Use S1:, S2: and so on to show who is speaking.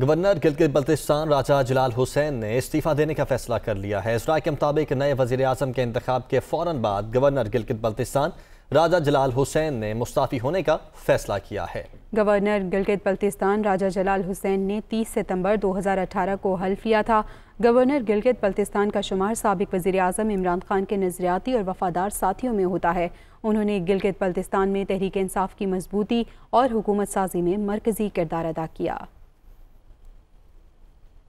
S1: governor Gilgit Baltistan Raja Jalal Hussain ने इस्तीफ़ा देने का फैसला कर लिया है इसराइ के मुताबिक नए वजी आजम के इंतब के फ़ौर बाद गवर्नर गिलगित बल्तिस्तान राजा जलाल हुसैन ने मुस्ताफ़ी होने का फैसला किया है
S2: गवर्नर गिलगित बल्तिस्तान राजा जलाल हुसैन ने 30 सितंबर 2018 को हल्फ लिया था गवर्नर गिलगित बल्तिस्तान का शुमार सबक वजी अजम इमरान खान के नजरियाती और वफादार साथियों में होता है उन्होंने गिलगित बल्तिस्तान में तहरीक इंसाफ की मजबूती और हुकूमत साजी में मरकजी किरदार अदा किया